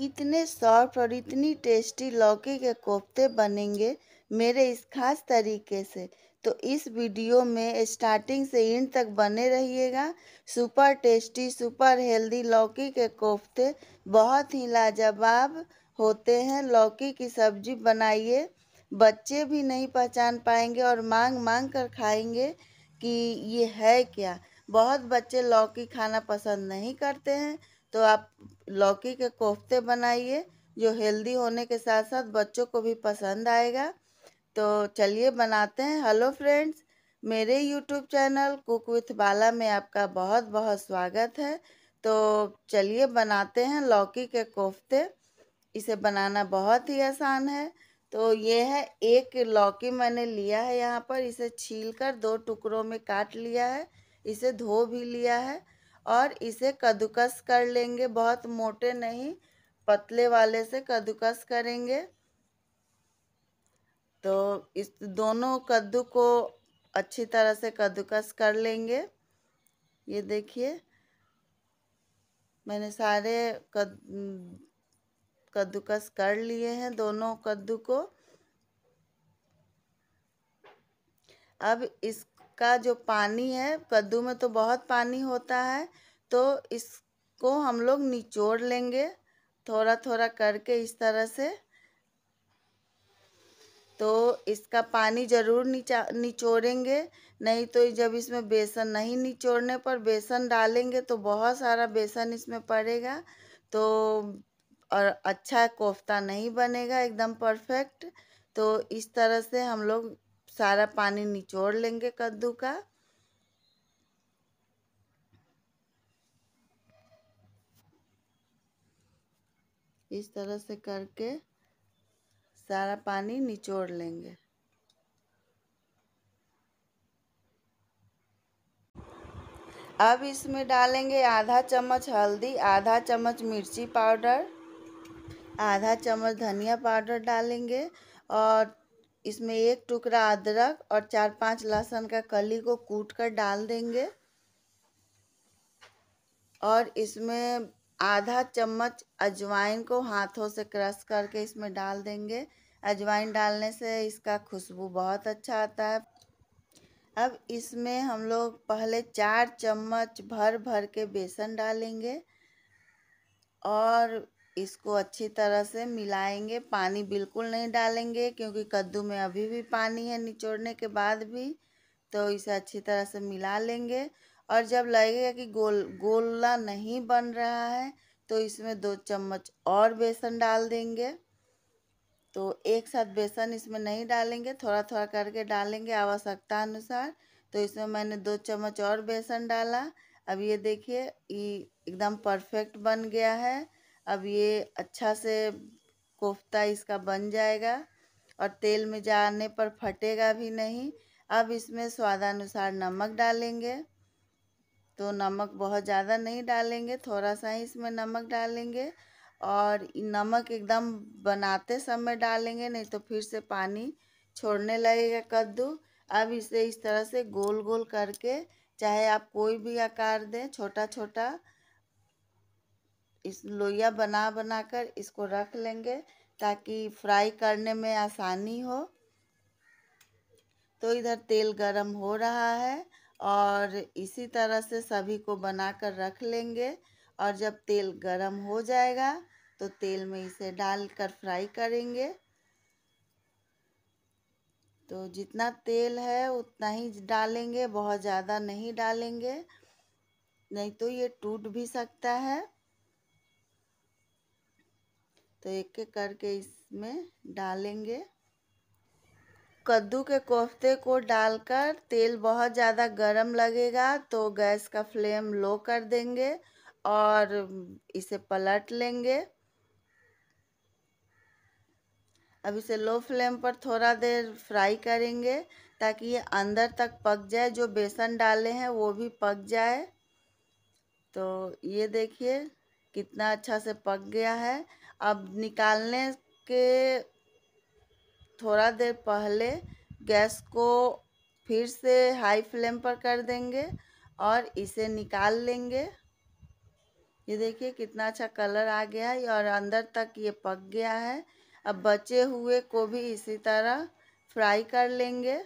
इतने सॉफ्ट और इतनी टेस्टी लौकी के कोफ्ते बनेंगे मेरे इस खास तरीके से तो इस वीडियो में स्टार्टिंग से इंड तक बने रहिएगा सुपर टेस्टी सुपर हेल्दी लौकी के कोफ्ते बहुत ही लाजवाब होते हैं लौकी की सब्जी बनाइए बच्चे भी नहीं पहचान पाएंगे और मांग मांग कर खाएंगे कि ये है क्या बहुत बच्चे लौकी खाना पसंद नहीं करते हैं तो आप लौकी के कोफ्ते बनाइए जो हेल्दी होने के साथ साथ बच्चों को भी पसंद आएगा तो चलिए बनाते हैं हेलो फ्रेंड्स मेरे YouTube channel cook with Bala में आपका बहुत बहुत स्वागत है तो चलिए बनाते हैं लौकी के कोफ्ते इसे बनाना बहुत ही आसान है तो ये है एक लौकी मैंने लिया है यहाँ पर इसे छील कर दो टुकड़ों में काट लिया है इसे धो भी लिया है और इसे कद्दूकस कर लेंगे बहुत मोटे नहीं पतले वाले से कद्दूकस करेंगे तो इस दोनों कद्दू को अच्छी तरह से कद्दूकस कर लेंगे ये देखिए मैंने सारे कद कद्दूकस कर लिए हैं दोनों कद्दू को अब इस का जो पानी है कद्दू में तो बहुत पानी होता है तो इसको हम लोग निचोड़ लेंगे थोड़ा थोड़ा करके इस तरह से तो इसका पानी ज़रूर निचा निचोड़ेंगे नहीं तो जब इसमें बेसन नहीं निचोड़ने पर बेसन डालेंगे तो बहुत सारा बेसन इसमें पड़ेगा तो और अच्छा कोफ्ता नहीं बनेगा एकदम परफेक्ट तो इस तरह से हम लोग सारा पानी निचोड़ लेंगे कद्दू का इस तरह से करके सारा पानी निचोड़ लेंगे अब इसमें डालेंगे आधा चम्मच हल्दी आधा चम्मच मिर्ची पाउडर आधा चम्मच धनिया पाउडर डालेंगे और इसमें एक टुकड़ा अदरक और चार पांच लहसुन का कली को कूट कर डाल देंगे और इसमें आधा चम्मच अजवाइन को हाथों से क्रश करके इसमें डाल देंगे अजवाइन डालने से इसका खुशबू बहुत अच्छा आता है अब इसमें हम लोग पहले चार चम्मच भर भर के बेसन डालेंगे और इसको अच्छी तरह से मिलाएंगे पानी बिल्कुल नहीं डालेंगे क्योंकि कद्दू में अभी भी पानी है निचोड़ने के बाद भी तो इसे अच्छी तरह से मिला लेंगे और जब लगेगा कि गोल गोला नहीं बन रहा है तो इसमें दो चम्मच और बेसन डाल देंगे तो एक साथ बेसन इसमें नहीं डालेंगे थोड़ा थोड़ा करके डालेंगे आवश्यकता अनुसार तो इसमें मैंने दो चम्मच और बेसन डाला अब ये देखिए ये एकदम परफेक्ट बन गया है अब ये अच्छा से कोफ्ता इसका बन जाएगा और तेल में जाने पर फटेगा भी नहीं अब इसमें स्वादानुसार नमक डालेंगे तो नमक बहुत ज़्यादा नहीं डालेंगे थोड़ा सा ही इसमें नमक डालेंगे और नमक एकदम बनाते समय डालेंगे नहीं तो फिर से पानी छोड़ने लगेगा कद्दू अब इसे इस तरह से गोल गोल करके चाहे आप कोई भी आकार दें छोटा छोटा इस लोइया बना बना कर इसको रख लेंगे ताकि फ्राई करने में आसानी हो तो इधर तेल गरम हो रहा है और इसी तरह से सभी को बना कर रख लेंगे और जब तेल गरम हो जाएगा तो तेल में इसे डाल कर फ्राई करेंगे तो जितना तेल है उतना ही डालेंगे बहुत ज़्यादा नहीं डालेंगे नहीं तो ये टूट भी सकता है तो एक एक करके इसमें डालेंगे कद्दू के कोफ्ते को डालकर तेल बहुत ज़्यादा गर्म लगेगा तो गैस का फ्लेम लो कर देंगे और इसे पलट लेंगे अब इसे लो फ्लेम पर थोड़ा देर फ्राई करेंगे ताकि ये अंदर तक पक जाए जो बेसन डाले हैं वो भी पक जाए तो ये देखिए कितना अच्छा से पक गया है अब निकालने के थोड़ा देर पहले गैस को फिर से हाई फ्लेम पर कर देंगे और इसे निकाल लेंगे ये देखिए कितना अच्छा कलर आ गया है और अंदर तक ये पक गया है अब बचे हुए को भी इसी तरह फ्राई कर लेंगे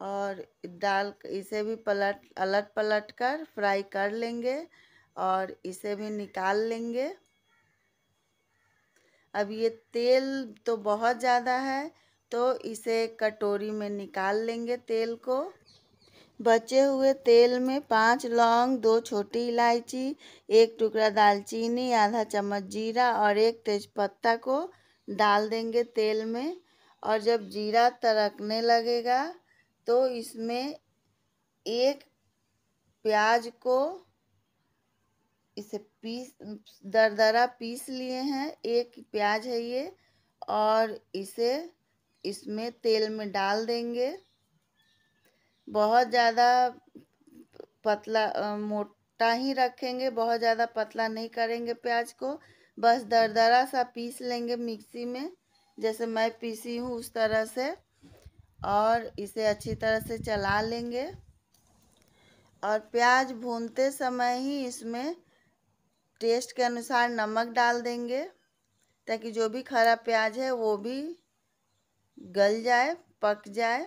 और डाल इसे भी पलट अलट पलट कर फ्राई कर लेंगे और इसे भी निकाल लेंगे अब ये तेल तो बहुत ज़्यादा है तो इसे कटोरी में निकाल लेंगे तेल को बचे हुए तेल में पांच लौंग दो छोटी इलायची एक टुकड़ा दालचीनी आधा चम्मच जीरा और एक तेज़पत्ता को डाल देंगे तेल में और जब जीरा तरकने लगेगा तो इसमें एक प्याज को इसे पीस दरदरा पीस लिए हैं एक प्याज है ये और इसे इसमें तेल में डाल देंगे बहुत ज़्यादा पतला मोटा ही रखेंगे बहुत ज़्यादा पतला नहीं करेंगे प्याज को बस दरदरा सा पीस लेंगे मिक्सी में जैसे मैं पीसी हूँ उस तरह से और इसे अच्छी तरह से चला लेंगे और प्याज भूनते समय ही इसमें टेस्ट के अनुसार नमक डाल देंगे ताकि जो भी खरा प्याज है वो भी गल जाए पक जाए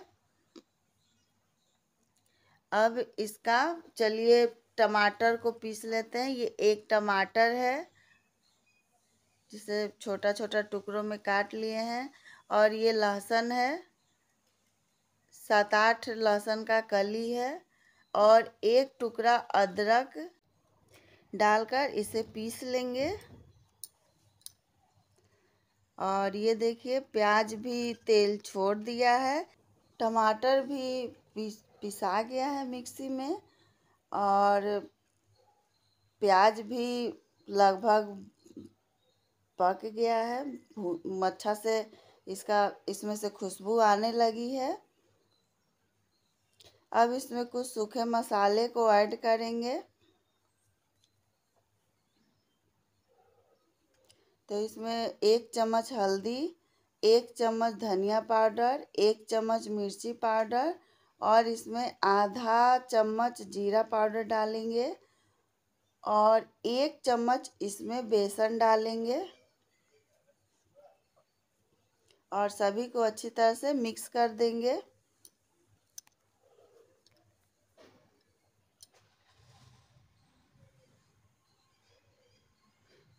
अब इसका चलिए टमाटर को पीस लेते हैं ये एक टमाटर है जिसे छोटा छोटा टुकड़ों में काट लिए हैं और ये लहसुन है सात आठ लहसुन का कली है और एक टुकड़ा अदरक डालकर इसे पीस लेंगे और ये देखिए प्याज भी तेल छोड़ दिया है टमाटर भी पीस पिसा गया है मिक्सी में और प्याज भी लगभग पक गया है अच्छा से इसका इसमें से खुशबू आने लगी है अब इसमें कुछ सूखे मसाले को ऐड करेंगे तो इसमें एक चम्मच हल्दी एक चम्मच धनिया पाउडर एक चम्मच मिर्ची पाउडर और इसमें आधा चम्मच जीरा पाउडर डालेंगे और एक चम्मच इसमें बेसन डालेंगे और सभी को अच्छी तरह से मिक्स कर देंगे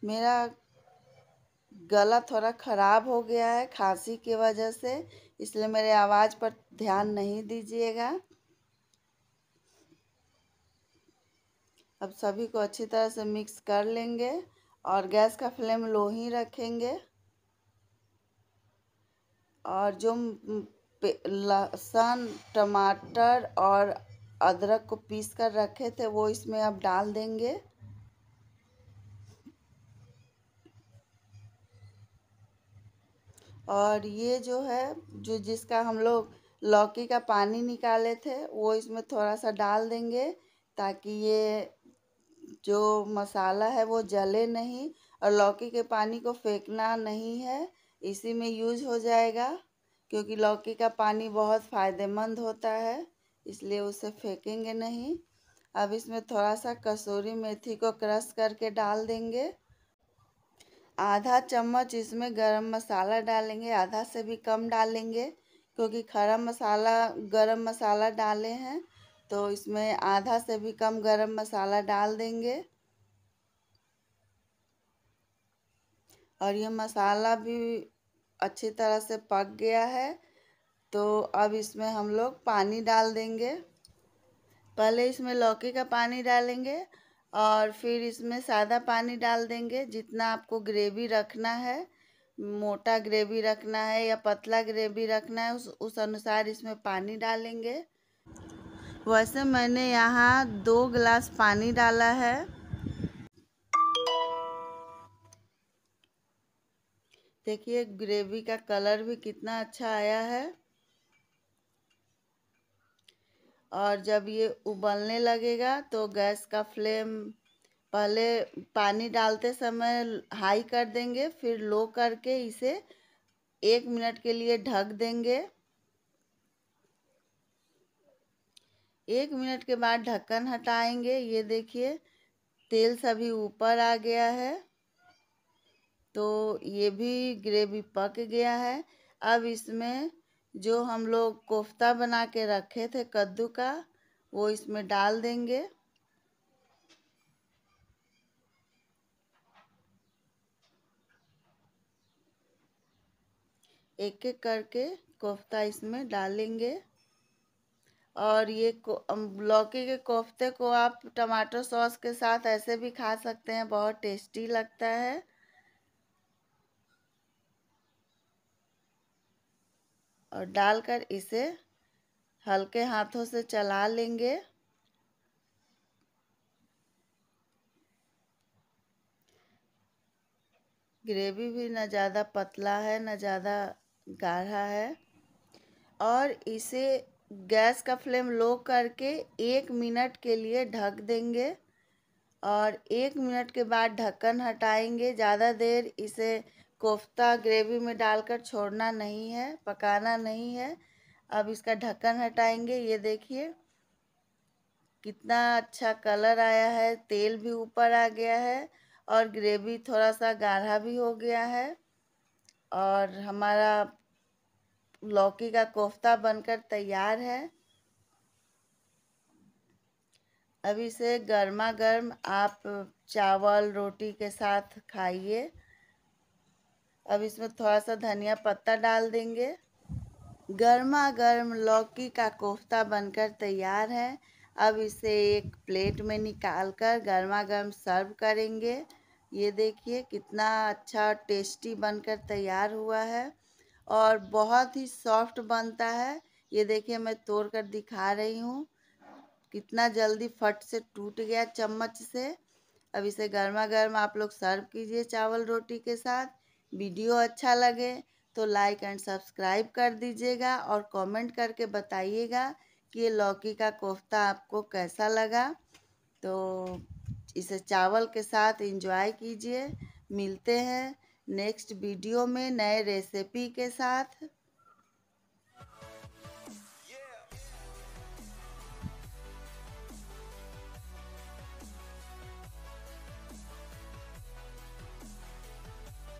मेरा गला थोड़ा ख़राब हो गया है खांसी की वजह से इसलिए मेरे आवाज़ पर ध्यान नहीं दीजिएगा अब सभी को अच्छी तरह से मिक्स कर लेंगे और गैस का फ्लेम लो ही रखेंगे और जो लहसुन टमाटर और अदरक को पीस कर रखे थे वो इसमें अब डाल देंगे और ये जो है जो जिसका हम लोग लौकी का पानी निकाले थे वो इसमें थोड़ा सा डाल देंगे ताकि ये जो मसाला है वो जले नहीं और लौकी के पानी को फेंकना नहीं है इसी में यूज हो जाएगा क्योंकि लौकी का पानी बहुत फ़ायदेमंद होता है इसलिए उसे फेंकेंगे नहीं अब इसमें थोड़ा सा कसूरी मेथी को क्रश करके डाल देंगे आधा चम्मच इसमें गरम मसाला डालेंगे आधा से भी कम डालेंगे क्योंकि खड़ा मसाला गरम मसाला डाले हैं तो इसमें आधा से भी कम गरम मसाला डाल देंगे और ये मसाला भी अच्छी तरह से पक गया है तो अब इसमें हम लोग पानी डाल देंगे पहले इसमें लौकी का पानी डालेंगे और फिर इसमें सादा पानी डाल देंगे जितना आपको ग्रेवी रखना है मोटा ग्रेवी रखना है या पतला ग्रेवी रखना है उस उस अनुसार इसमें पानी डालेंगे वैसे मैंने यहाँ दो गिलास पानी डाला है देखिए ग्रेवी का कलर भी कितना अच्छा आया है और जब ये उबलने लगेगा तो गैस का फ्लेम पहले पानी डालते समय हाई कर देंगे फिर लो करके इसे एक मिनट के लिए ढक देंगे एक मिनट के बाद ढक्कन हटाएंगे ये देखिए तेल सभी ऊपर आ गया है तो ये भी ग्रेवी पक गया है अब इसमें जो हम लोग कोफ्ता बना के रखे थे कद्दू का वो इसमें डाल देंगे एक एक करके कोफ्ता इसमें डालेंगे और ये लौकी के कोफ्ते को आप टमाटर सॉस के साथ ऐसे भी खा सकते हैं बहुत टेस्टी लगता है और डालकर इसे हल्के हाथों से चला लेंगे ग्रेवी भी ना ज़्यादा पतला है ना ज़्यादा गाढ़ा है और इसे गैस का फ्लेम लो करके एक मिनट के लिए ढक देंगे और एक मिनट के बाद ढक्कन हटाएंगे ज़्यादा देर इसे कोफ्ता ग्रेवी में डालकर छोड़ना नहीं है पकाना नहीं है अब इसका ढक्कन हटाएंगे ये देखिए कितना अच्छा कलर आया है तेल भी ऊपर आ गया है और ग्रेवी थोड़ा सा गाढ़ा भी हो गया है और हमारा लौकी का कोफ्ता बनकर तैयार है अभी से गर्मा गर्म आप चावल रोटी के साथ खाइए अब इसमें थोड़ा सा धनिया पत्ता डाल देंगे गर्मा गर्म लौकी का कोफ्ता बनकर तैयार है अब इसे एक प्लेट में निकाल कर गर्मा गर्म सर्व करेंगे ये देखिए कितना अच्छा टेस्टी बनकर तैयार हुआ है और बहुत ही सॉफ्ट बनता है ये देखिए मैं तोड़ कर दिखा रही हूँ कितना जल्दी फट से टूट गया चम्मच से अब इसे गर्मा गर्म आप लोग सर्व कीजिए चावल रोटी के साथ वीडियो अच्छा लगे तो लाइक एंड सब्सक्राइब कर दीजिएगा और कमेंट करके बताइएगा कि ये लौकी का कोफ्ता आपको कैसा लगा तो इसे चावल के साथ एंजॉय कीजिए मिलते हैं नेक्स्ट वीडियो में नए रेसिपी के साथ